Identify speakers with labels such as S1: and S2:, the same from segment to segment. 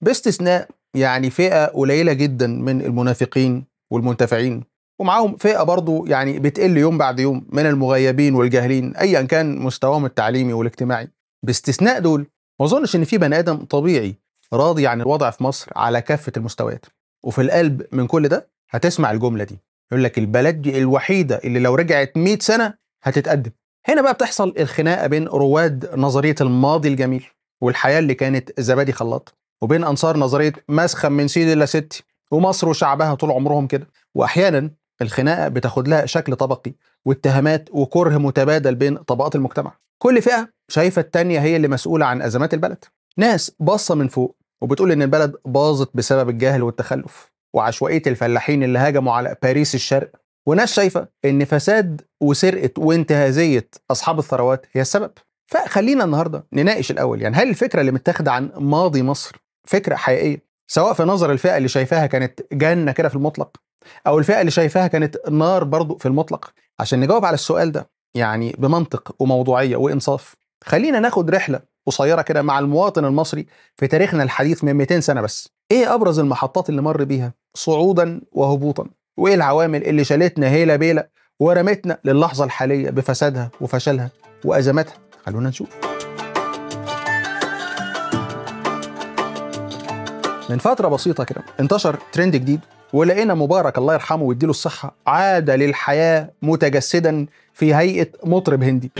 S1: باستثناء يعني فئة قليلة جدا من المنافقين والمنتفعين ومعاهم فئة برضو يعني بتقل يوم بعد يوم من المغيبين والجاهلين أيا كان مستواهم التعليمي والاجتماعي باستثناء دول ما أظنش إن في بني آدم طبيعي راضي عن الوضع في مصر على كافة المستويات وفي القلب من كل ده هتسمع الجملة دي يقول لك البلد دي الوحيدة اللي لو رجعت 100 سنة هتتقدم هنا بقى بتحصل الخناقة بين رواد نظرية الماضي الجميل والحياة اللي كانت زبادي خلاط وبين انصار نظريه مسخا من سيدي الا ستي ومصر وشعبها طول عمرهم كده واحيانا الخناقه بتاخد لها شكل طبقي واتهامات وكره متبادل بين طبقات المجتمع كل فئه شايفه الثانيه هي اللي مسؤوله عن ازمات البلد ناس باصه من فوق وبتقول ان البلد باظت بسبب الجهل والتخلف وعشوائيه الفلاحين اللي هاجموا على باريس الشرق وناس شايفه ان فساد وسرقه وانتهازيه اصحاب الثروات هي السبب فخلينا النهارده نناقش الاول يعني هل الفكره اللي متاخده عن ماضي مصر فكره حقيقيه سواء في نظر الفئه اللي شايفاها كانت جنه كده في المطلق او الفئه اللي شايفاها كانت نار برضو في المطلق عشان نجاوب على السؤال ده يعني بمنطق وموضوعيه وانصاف خلينا ناخد رحله قصيره كده مع المواطن المصري في تاريخنا الحديث من 200 سنه بس ايه ابرز المحطات اللي مر بيها صعودا وهبوطا وايه العوامل اللي شالتنا هيلا بيلة ورمتنا للحظه الحاليه بفسادها وفشلها وازماتها خلونا نشوف من فترة بسيطة كده انتشر ترند جديد ولقينا مبارك الله يرحمه ويديله الصحة عاد للحياة متجسدا في هيئة مطرب هندي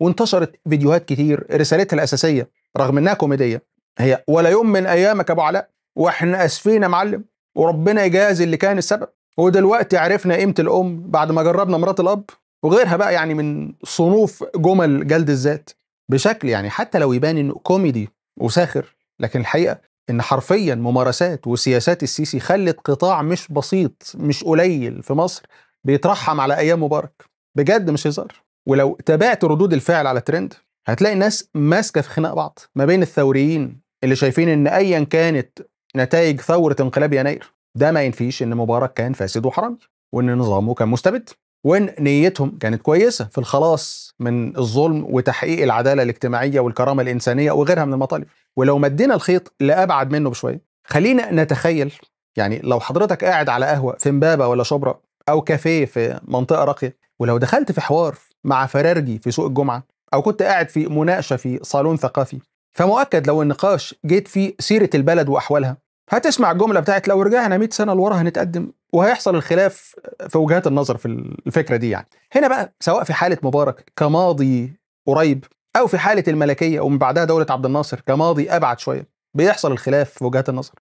S1: وانتشرت فيديوهات كتير رسالتها الأساسية رغم إنها كوميدية هي ولا يوم من أيامك أبو علاء وإحنا آسفين يا معلم وربنا يجازي اللي كان السبب ودلوقتي عرفنا قيمه الام بعد ما جربنا مرات الاب وغيرها بقى يعني من صنوف جمل جلد الذات بشكل يعني حتى لو يبان انه كوميدي وساخر لكن الحقيقه ان حرفيا ممارسات وسياسات السيسي خلت قطاع مش بسيط مش قليل في مصر بيترحم على ايام مبارك بجد مش هزار ولو تابعت ردود الفعل على ترند هتلاقي الناس ماسكه في خناق بعض ما بين الثوريين اللي شايفين ان ايا كانت نتائج ثوره انقلاب يناير ده ما ينفيش ان مبارك كان فاسد وحرامي وان نظامه كان مستبد وان نيتهم كانت كويسه في الخلاص من الظلم وتحقيق العداله الاجتماعيه والكرامه الانسانيه وغيرها من المطالب ولو مدينا الخيط لابعد منه بشويه خلينا نتخيل يعني لو حضرتك قاعد على قهوه في امبابه ولا شبرا او كافيه في منطقه راقيه ولو دخلت في حوار مع فرارجي في سوق الجمعه او كنت قاعد في مناقشه في صالون ثقافي فمؤكد لو النقاش جيت فيه سيره البلد واحوالها هتسمع الجمله بتاعت لو رجعنا 100 سنه لورا هنتقدم وهيحصل الخلاف في وجهات النظر في الفكره دي يعني هنا بقى سواء في حاله مبارك كماضي قريب او في حاله الملكيه ومن بعدها دوله عبد الناصر كماضي ابعد شويه بيحصل الخلاف في وجهات النظر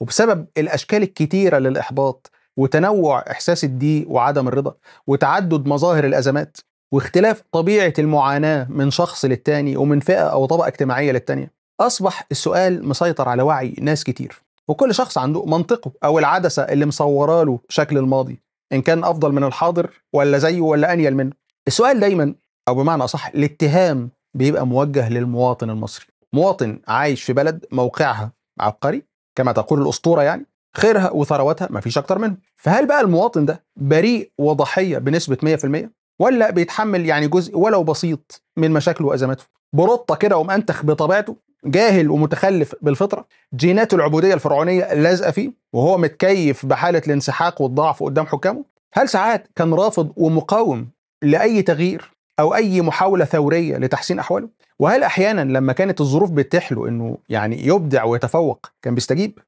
S1: وبسبب الاشكال الكتيره للاحباط وتنوع احساس الضيق وعدم الرضا وتعدد مظاهر الازمات واختلاف طبيعه المعاناه من شخص للتاني ومن فئه او طبقه اجتماعيه للتانيه اصبح السؤال مسيطر على وعي ناس كتير وكل شخص عنده منطقه أو العدسة اللي مصورة له شكل الماضي إن كان أفضل من الحاضر ولا زيه ولا أنيل منه السؤال دايما أو بمعنى أصح الاتهام بيبقى موجه للمواطن المصري مواطن عايش في بلد موقعها عبقري كما تقول الأسطورة يعني خيرها وثرواتها مفيش أكتر منه فهل بقى المواطن ده بريء وضحية بنسبة 100% ولا بيتحمل يعني جزء ولو بسيط من مشاكله وأزماته برطة كده ومأنتخ بطبيعته جاهل ومتخلف بالفطرة جينات العبودية الفرعونية لازقة فيه وهو متكيف بحالة الانسحاق والضعف قدام حكامه هل ساعات كان رافض ومقاوم لأي تغيير أو أي محاولة ثورية لتحسين أحواله وهل أحيانا لما كانت الظروف له أنه يعني يبدع ويتفوق كان بيستجيب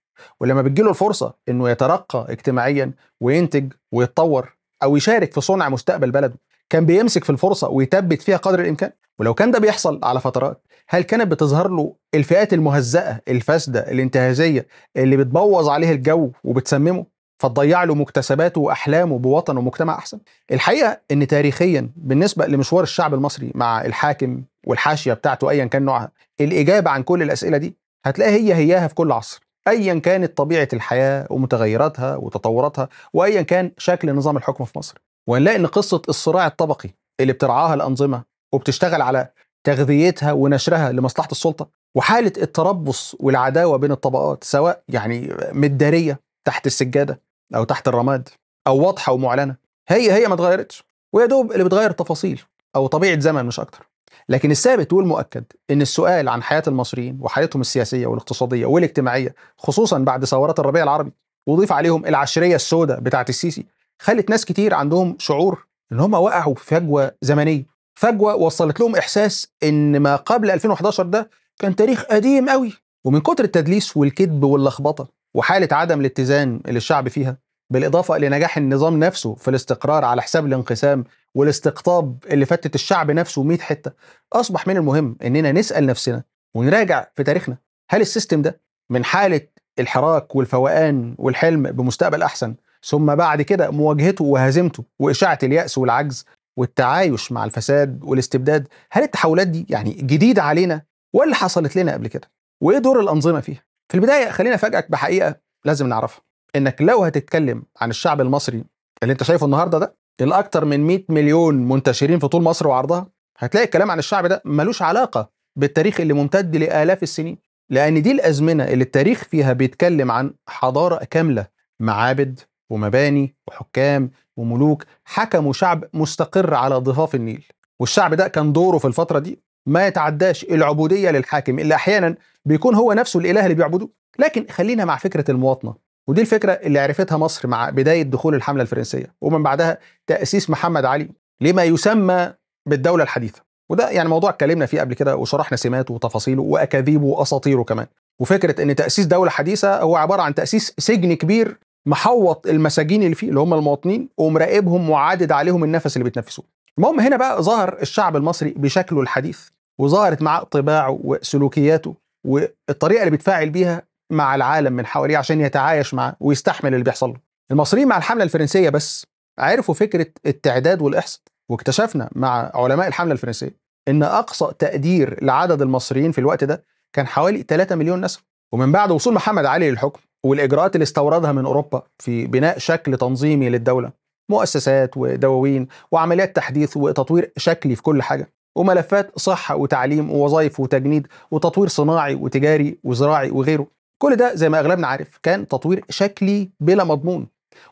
S1: ولما بتجيله الفرصة أنه يترقى اجتماعيا وينتج ويتطور أو يشارك في صنع مستقبل بلده كان بيمسك في الفرصة ويثبت فيها قدر الإمكان ولو كان ده بيحصل على فترات هل كانت بتظهر له الفئات المهزأة الفاسدة الانتهازية اللي بتبوظ عليه الجو وبتسممه فتضيع له مكتسباته واحلامه بوطن ومجتمع احسن الحقيقه ان تاريخيا بالنسبه لمشوار الشعب المصري مع الحاكم والحاشيه بتاعته ايا كان نوعها الاجابه عن كل الاسئله دي هتلاقي هي هياها في كل عصر ايا كانت طبيعه الحياه ومتغيراتها وتطوراتها وايا كان شكل نظام الحكم في مصر وهنلاقي ان قصه الصراع الطبقي اللي بترعاها الانظمه وبتشتغل على تغذيتها ونشرها لمصلحه السلطه وحاله التربص والعداوه بين الطبقات سواء يعني مداريه تحت السجاده او تحت الرماد او واضحه ومعلنه هي هي ما اتغيرتش ويا دوب اللي بتغير التفاصيل او طبيعه زمن مش اكتر لكن الثابت والمؤكد ان السؤال عن حياه المصريين وحياتهم السياسيه والاقتصاديه والاجتماعيه خصوصا بعد ثورات الربيع العربي وضيف عليهم العشريه السوداء بتاعه السيسي خلت ناس كتير عندهم شعور ان هم وقعوا في فجوه زمنيه فجوه وصلت لهم احساس ان ما قبل 2011 ده كان تاريخ قديم قوي ومن كتر التدليس والكذب واللخبطه وحاله عدم الاتزان اللي الشعب فيها بالاضافه لنجاح النظام نفسه في الاستقرار على حساب الانقسام والاستقطاب اللي فتت الشعب نفسه 100 حته اصبح من المهم اننا نسال نفسنا ونراجع في تاريخنا هل السيستم ده من حاله الحراك والفوقان والحلم بمستقبل احسن ثم بعد كده مواجهته وهزيمته واشاعه الياس والعجز والتعايش مع الفساد والاستبداد هل التحولات دي يعني جديدة علينا ولا حصلت لنا قبل كده وايه دور الأنظمة فيها في البداية خلينا أفاجئك بحقيقة لازم نعرفها انك لو هتتكلم عن الشعب المصري اللي انت شايفه النهارده ده الاكثر من 100 مليون منتشرين في طول مصر وعرضها هتلاقي الكلام عن الشعب ده ملوش علاقة بالتاريخ اللي ممتد لآلاف السنين لأن دي الأزمنة اللي التاريخ فيها بيتكلم عن حضارة كاملة معابد ومباني وحكام وملوك حكموا شعب مستقر على ضفاف النيل والشعب ده كان دوره في الفترة دي ما يتعداش العبودية للحاكم اللي أحيانا بيكون هو نفسه الإله اللي بيعبده لكن خلينا مع فكرة المواطنة ودي الفكرة اللي عرفتها مصر مع بداية دخول الحملة الفرنسية ومن بعدها تأسيس محمد علي لما يسمى بالدولة الحديثة وده يعني موضوع اتكلمنا فيه قبل كده وشرحنا سماته وتفاصيله وأكاذيبه وأساطيره كمان وفكرة أن تأسيس دولة حديثة هو عبارة عن تأسيس سجن كبير محوط المساجين اللي فيه اللي هم المواطنين ومراقبهم وعادد عليهم النفس اللي بيتنفسوه المهم هنا بقى ظهر الشعب المصري بشكله الحديث وظهرت معاه طباعه وسلوكياته والطريقه اللي بيتفاعل بيها مع العالم من حواليه عشان يتعايش معاه ويستحمل اللي بيحصل له المصريين مع الحمله الفرنسيه بس عرفوا فكره التعداد والاحصاء واكتشفنا مع علماء الحمله الفرنسيه ان اقصى تقدير لعدد المصريين في الوقت ده كان حوالي 3 مليون نسمه ومن بعد وصول محمد علي للحكم والاجراءات اللي استوردها من اوروبا في بناء شكل تنظيمي للدوله مؤسسات ودواوين وعمليات تحديث وتطوير شكلي في كل حاجه وملفات صحه وتعليم ووظائف وتجنيد وتطوير صناعي وتجاري وزراعي وغيره كل ده زي ما اغلبنا عارف كان تطوير شكلي بلا مضمون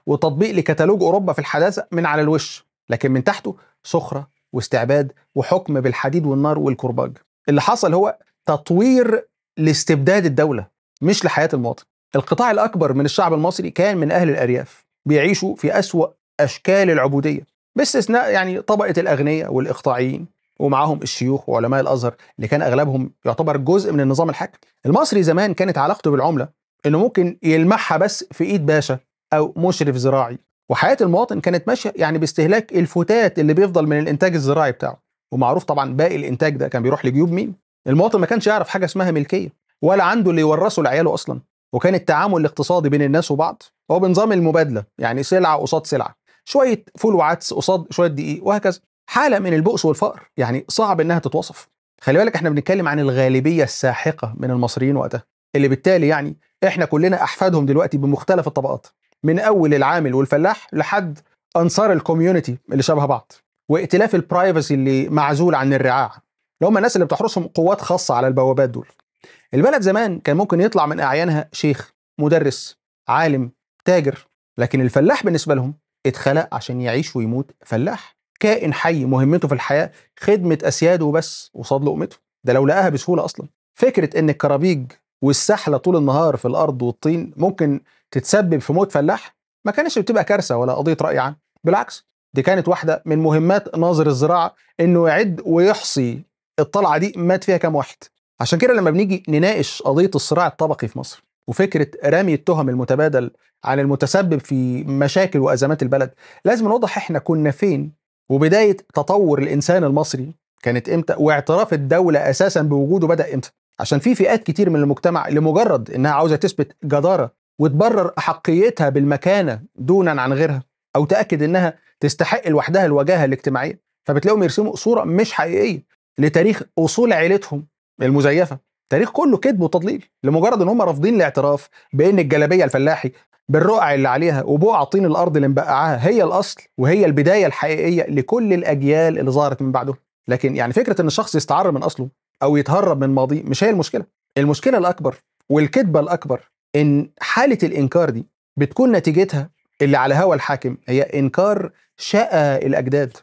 S1: وتطبيق لكتالوج اوروبا في الحداثه من على الوش لكن من تحته سخره واستعباد وحكم بالحديد والنار والكرباج اللي حصل هو تطوير لاستبداد الدوله مش لحياه المواطن القطاع الأكبر من الشعب المصري كان من أهل الأرياف بيعيشوا في أسوأ أشكال العبودية باستثناء يعني طبقة الأغنياء والإقطاعيين ومعاهم الشيوخ وعلماء الازهر اللي كان اغلبهم يعتبر جزء من النظام الحاكم. المصري زمان كانت علاقته بالعمله انه ممكن يلمحها بس في ايد باشا او مشرف زراعي وحياه المواطن كانت ماشيه يعني باستهلاك الفتات اللي بيفضل من الانتاج الزراعي بتاعه ومعروف طبعا باقي الانتاج ده كان بيروح لجيوب مين؟ المواطن ما كانش يعرف حاجه اسمها ملكيه ولا عنده اللي يورثه لعياله اصلا وكان التعامل الاقتصادي بين الناس وبعض هو بنظام المبادله يعني سلعه قصاد سلعه شويه فول وعدس قصاد شويه دقيق وهكذا حاله من البؤس والفقر يعني صعب انها تتوصف خلي بالك احنا بنتكلم عن الغالبيه الساحقه من المصريين وقتها اللي بالتالي يعني احنا كلنا احفادهم دلوقتي بمختلف الطبقات من اول العامل والفلاح لحد انصار الكوميونتي اللي شبه بعض وائتلاف البرايفسي اللي معزول عن الرعاع اللي هم الناس اللي بتحرسهم قوات خاصه على البوابات دول البلد زمان كان ممكن يطلع من أعيانها شيخ مدرس عالم تاجر لكن الفلاح بالنسبة لهم اتخلق عشان يعيش ويموت فلاح كائن حي مهمته في الحياة خدمة أسياده بس قصاد لقمته ده لو لقاها بسهولة أصلا فكرة إن الكرابيج والسحلة طول النهار في الأرض والطين ممكن تتسبب في موت فلاح ما كانتش بتبقى كارثة ولا قضية رأي عام بالعكس دي كانت واحدة من مهمات ناظر الزراعة إنه يعد ويحصي الطلعة دي مات فيها كام واحد عشان كده لما بنيجي نناقش قضيه الصراع الطبقي في مصر وفكره رمي التهم المتبادل عن المتسبب في مشاكل وازمات البلد لازم نوضح احنا كنا فين وبدايه تطور الانسان المصري كانت امتى واعتراف الدوله اساسا بوجوده بدا امتى عشان في فئات كتير من المجتمع لمجرد انها عاوزه تثبت جداره وتبرر احقيتها بالمكانه دونا عن غيرها او تاكد انها تستحق لوحدها الوجاهه الاجتماعيه فبتلاقيهم يرسموا صوره مش حقيقيه لتاريخ اصول عيلتهم المزيفه تاريخ كله كذب وتضليل لمجرد ان هم رافضين الاعتراف بان الجلابيه الفلاحي بالرقع اللي عليها وبقع طين الارض اللي مبقعاها هي الاصل وهي البدايه الحقيقيه لكل الاجيال اللي ظهرت من بعده لكن يعني فكره ان الشخص يستعر من اصله او يتهرب من ماضيه مش هي المشكله المشكله الاكبر والكذبه الاكبر ان حاله الانكار دي بتكون نتيجتها اللي على هوى الحاكم هي انكار شقى الاجداد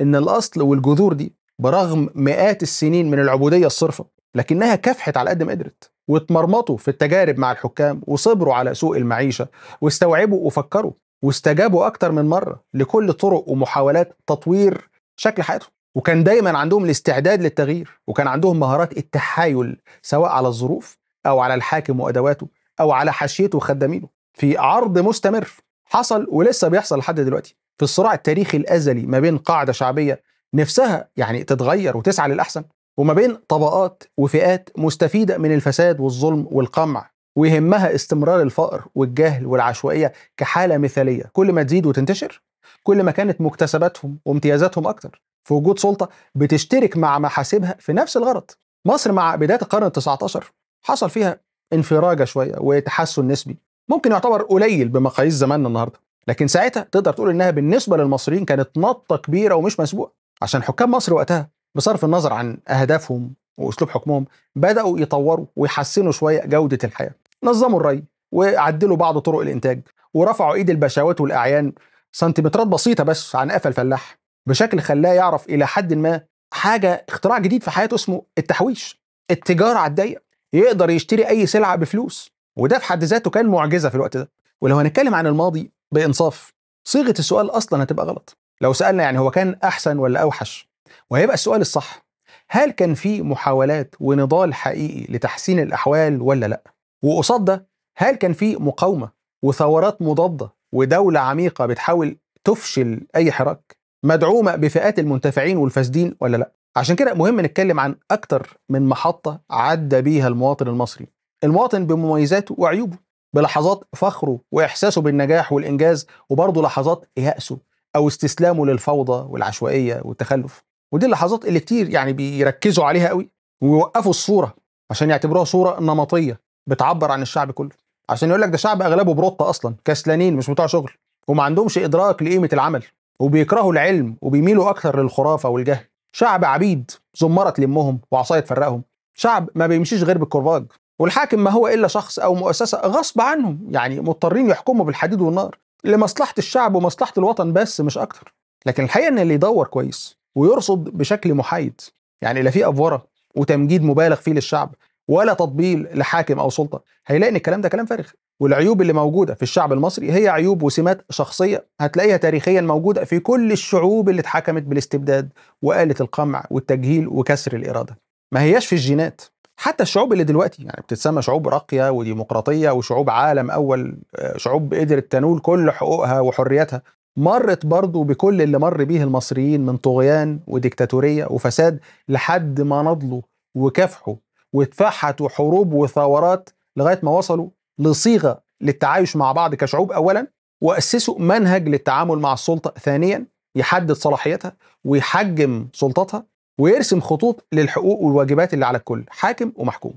S1: ان الاصل والجذور دي برغم مئات السنين من العبوديه الصرفه لكنها كافحت على قد ما قدرت واتمرمطوا في التجارب مع الحكام وصبروا على سوء المعيشة واستوعبوا وفكروا واستجابوا أكتر من مرة لكل طرق ومحاولات تطوير شكل حياتهم وكان دايما عندهم الاستعداد للتغيير وكان عندهم مهارات التحايل سواء على الظروف أو على الحاكم وأدواته أو على حاشيته وخدامينه في عرض مستمر حصل ولسه بيحصل لحد دلوقتي في الصراع التاريخي الأزلي ما بين قاعدة شعبية نفسها يعني تتغير وتسعى للأحسن وما بين طبقات وفئات مستفيدة من الفساد والظلم والقمع ويهمها استمرار الفقر والجهل والعشوائية كحالة مثالية كل ما تزيد وتنتشر كل ما كانت مكتسباتهم وامتيازاتهم أكتر في وجود سلطة بتشترك مع محاسبها في نفس الغرض مصر مع بداية القرن ال19 حصل فيها انفراجة شوية وتحسن نسبي ممكن يعتبر قليل بمقاييس زماننا النهاردة لكن ساعتها تقدر تقول انها بالنسبة للمصريين كانت نطة كبيرة ومش مسبوقة عشان حكام مصر وقتها بصرف النظر عن اهدافهم واسلوب حكمهم بداوا يطوروا ويحسنوا شويه جوده الحياه نظموا الري وعدلوا بعض طرق الانتاج ورفعوا ايد البشاوات والاعيان سنتيمترات بسيطه بس عن قفا الفلاح بشكل خلاه يعرف الى حد ما حاجه اختراع جديد في حياته اسمه التحويش التجاره على الضيق يقدر يشتري اي سلعه بفلوس وده في حد ذاته كان معجزه في الوقت ده ولو هنتكلم عن الماضي بانصاف صيغه السؤال اصلا هتبقى غلط لو سالنا يعني هو كان احسن ولا اوحش وهيبقى السؤال الصح هل كان في محاولات ونضال حقيقي لتحسين الأحوال ولا لأ؟ وقصاد ده هل كان في مقاومة وثورات مضادة ودولة عميقة بتحاول تفشل أي حراك؟ مدعومة بفئات المنتفعين والفاسدين ولا لأ؟ عشان كده مهم نتكلم عن أكتر من محطة عدى بيها المواطن المصري المواطن بمميزاته وعيوبه بلحظات فخره وإحساسه بالنجاح والإنجاز وبرضه لحظات يأسه أو استسلامه للفوضى والعشوائية والتخلف ودي اللحظات اللي كتير يعني بيركزوا عليها قوي ويوقفوا الصوره عشان يعتبروها صوره نمطيه بتعبر عن الشعب كله عشان يقول لك ده شعب اغلبه بروطه اصلا كسلانين مش بتوع شغل وما عندهمش ادراك لقيمه العمل وبيكرهوا العلم وبيميلوا اكثر للخرافه والجهل شعب عبيد زمره تلمهم وعصايه تفرقهم شعب ما بيمشيش غير بالكرباج والحاكم ما هو الا شخص او مؤسسه غصب عنهم يعني مضطرين يحكموا بالحديد والنار لمصلحه الشعب ومصلحه الوطن بس مش اكتر لكن الحقيقه ان اللي يدور كويس ويرصد بشكل محايد يعني لا في افوره وتمجيد مبالغ فيه للشعب ولا تطبيل لحاكم او سلطه هيلاقي ان الكلام ده كلام فارغ والعيوب اللي موجوده في الشعب المصري هي عيوب وسمات شخصيه هتلاقيها تاريخيا موجوده في كل الشعوب اللي اتحكمت بالاستبداد واله القمع والتجهيل وكسر الاراده ما هياش في الجينات حتى الشعوب اللي دلوقتي يعني بتتسمى شعوب راقيه وديمقراطيه وشعوب عالم اول آه، شعوب قدرت تنول كل حقوقها وحرياتها مرت برضه بكل اللي مر بيه المصريين من طغيان وديكتاتورية وفساد لحد ما نضلوا وكافحوا واتفحتوا حروب وثورات لغاية ما وصلوا لصيغة للتعايش مع بعض كشعوب أولا وأسسوا منهج للتعامل مع السلطة ثانيا يحدد صلاحيتها ويحجم سلطتها ويرسم خطوط للحقوق والواجبات اللي على الكل حاكم ومحكوم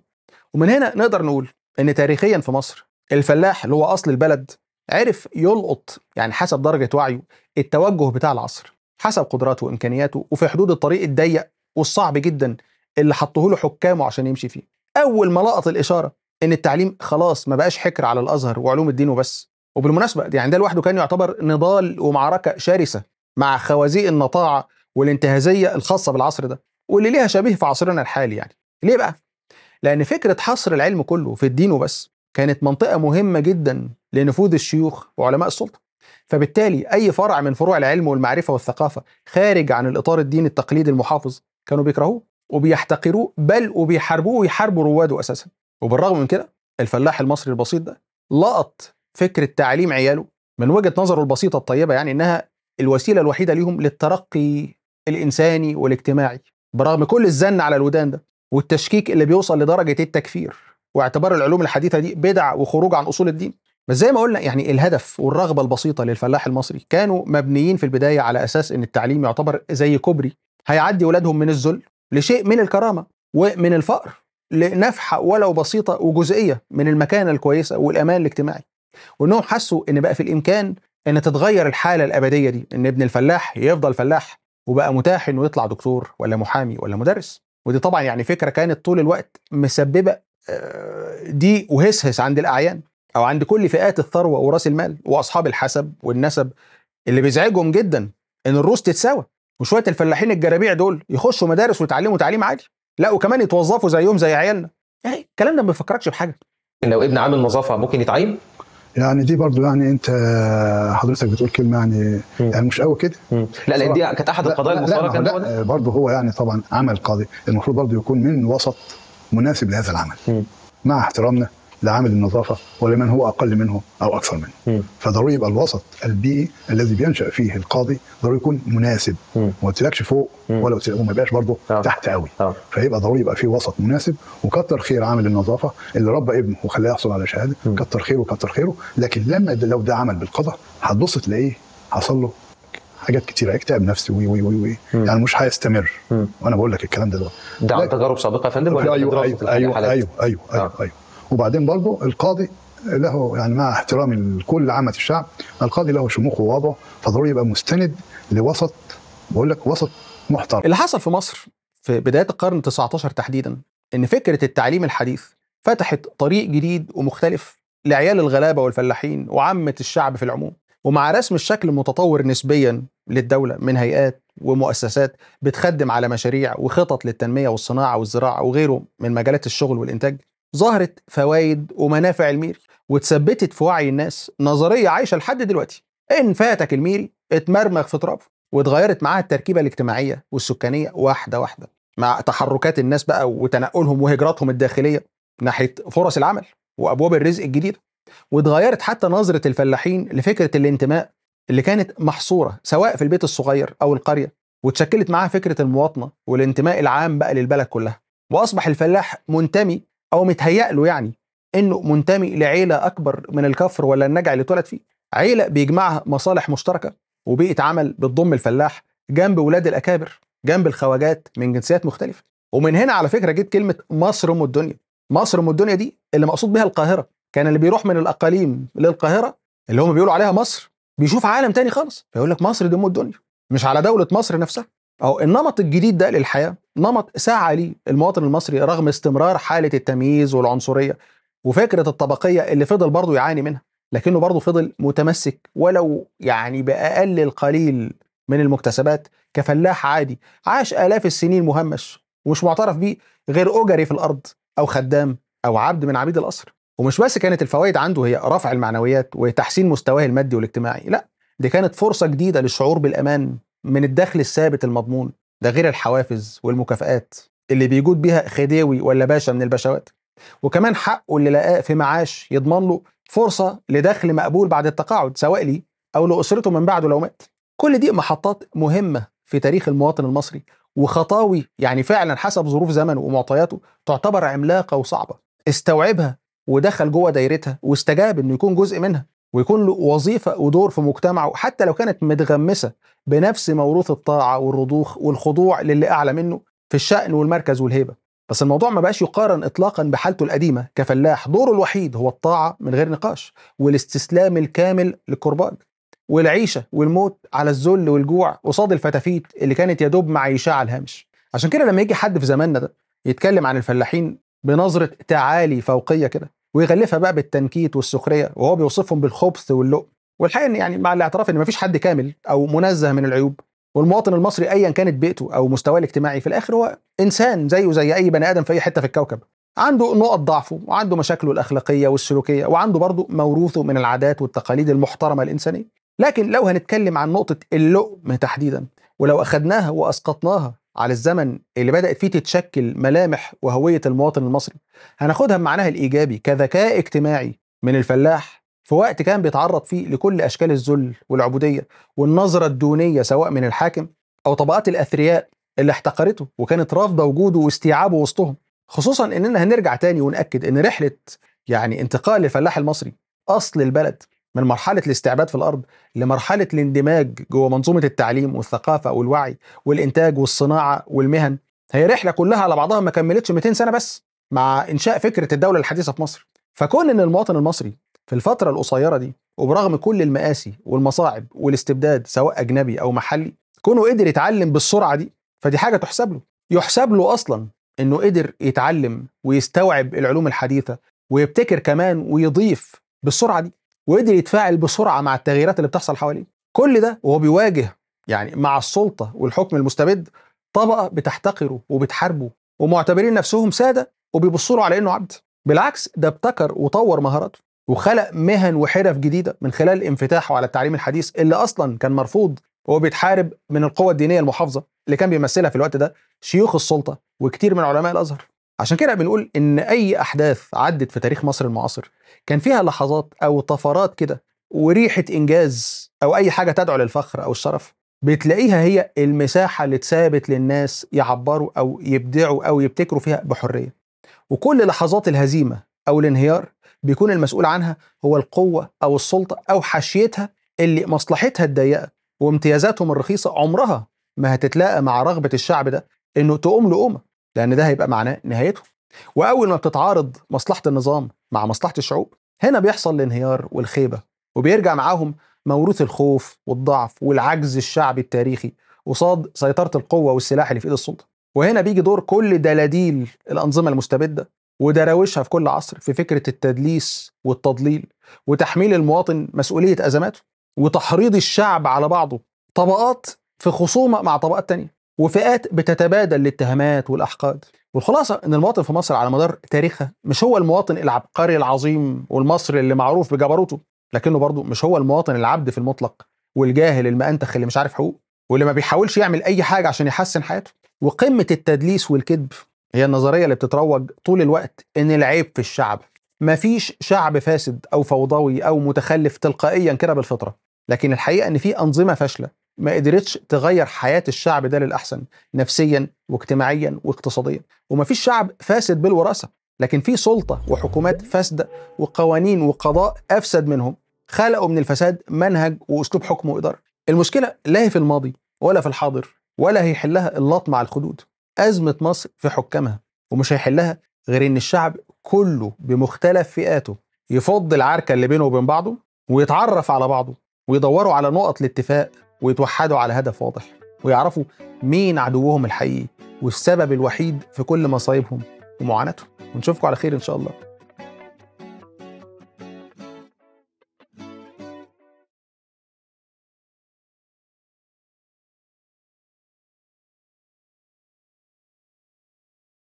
S1: ومن هنا نقدر نقول ان تاريخيا في مصر الفلاح اللي هو اصل البلد عرف يلقط يعني حسب درجة وعيه التوجه بتاع العصر حسب قدراته وإمكانياته وفي حدود الطريق الضيق والصعب جدا اللي حطه له حكامه عشان يمشي فيه أول ما لقط الإشارة إن التعليم خلاص ما بقاش حكر على الأزهر وعلوم الدين وبس وبالمناسبة يعني ده لوحده كان يعتبر نضال ومعركة شرسة مع خوازيق النطاعة والانتهازية الخاصة بالعصر ده واللي ليها شبيه في عصرنا الحالي يعني ليه بقى؟ لأن فكرة حصر العلم كله في الدين وبس كانت منطقة مهمة جدا لنفوذ الشيوخ وعلماء السلطة فبالتالي أي فرع من فروع العلم والمعرفة والثقافة خارج عن الإطار الديني التقليدي المحافظ كانوا بيكرهوه وبيحتقروه بل وبيحاربوه ويحاربوا رواده أساسا وبالرغم من كده الفلاح المصري البسيط ده لقط فكرة تعليم عياله من وجهة نظره البسيطة الطيبة يعني إنها الوسيلة الوحيدة ليهم للترقي الإنساني والاجتماعي برغم كل الزن على الودان ده والتشكيك اللي بيوصل لدرجة التكفير واعتبار العلوم الحديثه دي بدع وخروج عن اصول الدين بس زي ما قلنا يعني الهدف والرغبه البسيطه للفلاح المصري كانوا مبنيين في البدايه على اساس ان التعليم يعتبر زي كوبري هيعدي ولادهم من الذل لشيء من الكرامه ومن الفقر لنفحه ولو بسيطه وجزئيه من المكانه الكويسه والامان الاجتماعي وانهم حسوا ان بقى في الامكان ان تتغير الحاله الابديه دي ان ابن الفلاح يفضل فلاح وبقى متاح انه يطلع دكتور ولا محامي ولا مدرس ودي طبعا يعني فكره كانت طول الوقت مسببه دي وهسهس عند الأعيان أو عند كل فئات الثروة وراس المال وأصحاب الحسب والنسب اللي بيزعجهم جدا إن الروس تتساوى وشوية الفلاحين الجرابيع دول يخشوا مدارس ويتعلموا تعليم عالي لا وكمان يتوظفوا زيهم زي عيالنا يعني الكلام ده ما بيفكركش بحاجة لو ابن عامل نظافة ممكن يتعين؟ يعني دي برضو يعني انت حضرتك بتقول كلمه يعني يعني مش قوي كده لا لان دي كانت احد القضايا المثاره كان برضه هو يعني طبعا عمل قاضي المفروض برضه يكون من وسط مناسب لهذا العمل م. مع احترامنا لعامل النظافه ولمن هو اقل منه او اكثر منه فضروري يبقى الوسط البيئي الذي بينشا فيه القاضي ضروري يكون مناسب ما قلتلكش فوق ولا وما يبقاش برضه آه. تحت قوي آه. فيبقى ضروري يبقى في وسط مناسب وكتر خير عامل النظافه اللي ربى ابنه وخلاه يحصل على شهاده كتر خيره وكتر خيره لكن لما لو ده عمل بالقضاء هتبص تلاقيه حصل له حاجات كتيره اكتئاب نفسي وي وي وي, وي. يعني مش هيستمر وانا بقول لك الكلام ده دلوقتي ده عن تجارب سابقه يا فندم ولا ايوه أيوه، أيوه،, ايوه ايوه, ايوه ايوه ايوه ايوه وبعدين برضه القاضي له يعني مع احترامي لكل عامه الشعب القاضي له شموخ ووضعه فضروري يبقى مستند لوسط بقول لك وسط محترم اللي حصل في مصر في بدايه القرن 19 تحديدا ان فكره التعليم الحديث فتحت طريق جديد ومختلف لعيال الغلابه والفلاحين وعامه الشعب في العموم ومع رسم الشكل المتطور نسبيا للدولة من هيئات ومؤسسات بتخدم على مشاريع وخطط للتنمية والصناعة والزراعة وغيره من مجالات الشغل والإنتاج ظهرت فوائد ومنافع الميري وتثبتت في وعي الناس نظرية عايشة لحد دلوقتي إن فاتك الميري اتمرمغ في ترابه واتغيرت معاها التركيبة الاجتماعية والسكانية واحدة واحدة مع تحركات الناس بقى وتنقلهم وهجراتهم الداخلية ناحية فرص العمل وأبواب الرزق الجديدة واتغيرت حتى نظرة الفلاحين لفكرة الانتماء اللي كانت محصورة سواء في البيت الصغير أو القرية وتشكلت معاها فكرة المواطنة والانتماء العام بقى للبلد كلها وأصبح الفلاح منتمي أو متهيأ له يعني إنه منتمي لعيلة أكبر من الكفر ولا النجع اللي اتولد فيه عيلة بيجمعها مصالح مشتركة وبيئة عمل بتضم الفلاح جنب ولاد الأكابر جنب الخواجات من جنسيات مختلفة ومن هنا على فكرة جت كلمة مصر أم الدنيا مصر أم الدنيا دي اللي مقصود بها القاهرة كان اللي بيروح من الاقاليم للقاهره اللي هم بيقولوا عليها مصر بيشوف عالم تاني خالص فيقول لك مصر دي ام الدنيا مش على دوله مصر نفسها او النمط الجديد ده للحياه نمط سعى ليه المواطن المصري رغم استمرار حاله التمييز والعنصريه وفكره الطبقيه اللي فضل برضه يعاني منها لكنه برضه فضل متمسك ولو يعني باقل القليل من المكتسبات كفلاح عادي عاش الاف السنين مهمش ومش معترف بيه غير اجري في الارض او خدام او عبد من عبيد القصر ومش بس كانت الفوائد عنده هي رفع المعنويات وتحسين مستواه المادي والاجتماعي لا دي كانت فرصة جديدة للشعور بالأمان من الدخل الثابت المضمون ده غير الحوافز والمكافآت اللي بيجود بيها خديوي ولا باشا من الباشوات وكمان حقه اللي لقاه في معاش يضمن له فرصة لدخل مقبول بعد التقاعد سواء لي أو لأسرته من بعده لو مات كل دي محطات مهمة في تاريخ المواطن المصري وخطاوي يعني فعلا حسب ظروف زمنه ومعطياته تعتبر عملاقة وصعبة استوعبها ودخل جوه دايرتها واستجاب انه يكون جزء منها ويكون له وظيفه ودور في مجتمعه حتى لو كانت متغمسه بنفس موروث الطاعه والرضوخ والخضوع للي اعلى منه في الشأن والمركز والهيبه بس الموضوع ما بقاش يقارن اطلاقا بحالته القديمه كفلاح دوره الوحيد هو الطاعه من غير نقاش والاستسلام الكامل للقربان والعيشه والموت على الذل والجوع قصاد الفتافيت اللي كانت يا دوب معيشاه على الهامش عشان كده لما يجي حد في زماننا ده يتكلم عن الفلاحين بنظرة تعالي فوقية كده ويغلفها بقى بالتنكيت والسخرية وهو بيوصفهم بالخبث واللؤم والحقيقة إن يعني مع الاعتراف إن مفيش حد كامل أو منزه من العيوب والمواطن المصري أيا كانت بيئته أو مستواه الاجتماعي في الآخر هو إنسان زيه زي أي بني آدم في أي حتة في الكوكب عنده نقط ضعفه وعنده مشاكله الأخلاقية والسلوكية وعنده برضه موروثه من العادات والتقاليد المحترمة الإنسانية لكن لو هنتكلم عن نقطة اللؤم تحديدا ولو أخدناها وأسقطناها على الزمن اللي بدأت فيه تتشكل ملامح وهوية المواطن المصري هناخدها بمعناها الإيجابي كذكاء اجتماعي من الفلاح في وقت كان بيتعرض فيه لكل أشكال الذل والعبودية والنظرة الدونية سواء من الحاكم أو طبقات الأثرياء اللي احتقرته وكانت رافضة وجوده واستيعابه وسطهم خصوصا إننا هنرجع تاني ونأكد إن رحلة يعني انتقال الفلاح المصري أصل البلد من مرحلة الاستعباد في الأرض لمرحلة الاندماج جوه منظومة التعليم والثقافة والوعي والإنتاج والصناعة والمهن هي رحلة كلها على بعضها ما كملتش 200 سنة بس مع إنشاء فكرة الدولة الحديثة في مصر فكون إن المواطن المصري في الفترة القصيرة دي وبرغم كل المآسي والمصاعب والاستبداد سواء أجنبي أو محلي كونه قدر يتعلم بالسرعة دي فدي حاجة تحسب له يحسب له أصلا إنه قدر يتعلم ويستوعب العلوم الحديثة ويبتكر كمان ويضيف بالسرعة دي وقدر يتفاعل بسرعه مع التغييرات اللي بتحصل حواليه كل ده وهو بيواجه يعني مع السلطه والحكم المستبد طبقه بتحتقره وبتحاربه ومعتبرين نفسهم ساده وبيبصوا له على انه عبد بالعكس ده ابتكر وطور مهاراته وخلق مهن وحرف جديده من خلال انفتاحه على التعليم الحديث اللي اصلا كان مرفوض وهو بيتحارب من القوى الدينيه المحافظه اللي كان بيمثلها في الوقت ده شيوخ السلطه وكتير من علماء الازهر عشان كده بنقول ان اي احداث عدت في تاريخ مصر المعاصر كان فيها لحظات او طفرات كده وريحه انجاز او اي حاجه تدعو للفخر او الشرف بتلاقيها هي المساحه اللي اتسابت للناس يعبروا او يبدعوا او يبتكروا فيها بحريه وكل لحظات الهزيمه او الانهيار بيكون المسؤول عنها هو القوه او السلطه او حاشيتها اللي مصلحتها الضيقه وامتيازاتهم الرخيصه عمرها ما هتتلاقى مع رغبه الشعب ده انه تقوم لقومه لان ده هيبقى معناه نهايته واول ما بتتعارض مصلحه النظام مع مصلحه الشعوب هنا بيحصل الانهيار والخيبه وبيرجع معاهم موروث الخوف والضعف والعجز الشعبي التاريخي قصاد سيطره القوه والسلاح اللي في ايد السلطه وهنا بيجي دور كل دلاديل الانظمه المستبده ودراويشها في كل عصر في فكره التدليس والتضليل وتحميل المواطن مسؤوليه ازماته وتحريض الشعب على بعضه طبقات في خصومه مع طبقات تانية وفئات بتتبادل الاتهامات والأحقاد والخلاصة إن المواطن في مصر على مدار تاريخها مش هو المواطن العبقري العظيم والمصري اللي معروف بجبروته لكنه برضه مش هو المواطن العبد في المطلق والجاهل المأنتخ اللي مش عارف حقوق واللي ما بيحاولش يعمل أي حاجة عشان يحسن حياته وقمة التدليس والكذب هي النظرية اللي بتتروج طول الوقت إن العيب في الشعب مفيش شعب فاسد أو فوضوي أو متخلف تلقائيا كده بالفطرة لكن الحقيقة إن في أنظمة فاشلة ما قدرتش تغير حياه الشعب ده للاحسن نفسيا واجتماعيا واقتصاديا ومفيش شعب فاسد بالوراثه لكن في سلطه وحكومات فاسده وقوانين وقضاء افسد منهم خلقوا من الفساد منهج واسلوب حكم واداره المشكله لا هي في الماضي ولا في الحاضر ولا هيحلها اللط مع الخدود ازمه مصر في حكامها ومش هيحلها غير ان الشعب كله بمختلف فئاته يفض العركه اللي بينه وبين بعضه ويتعرف على بعضه ويدوروا على نقط الاتفاق ويتوحدوا على هدف واضح ويعرفوا مين عدوهم الحقيقي والسبب الوحيد في كل مصايبهم ومعاناتهم ونشوفكم على خير ان شاء الله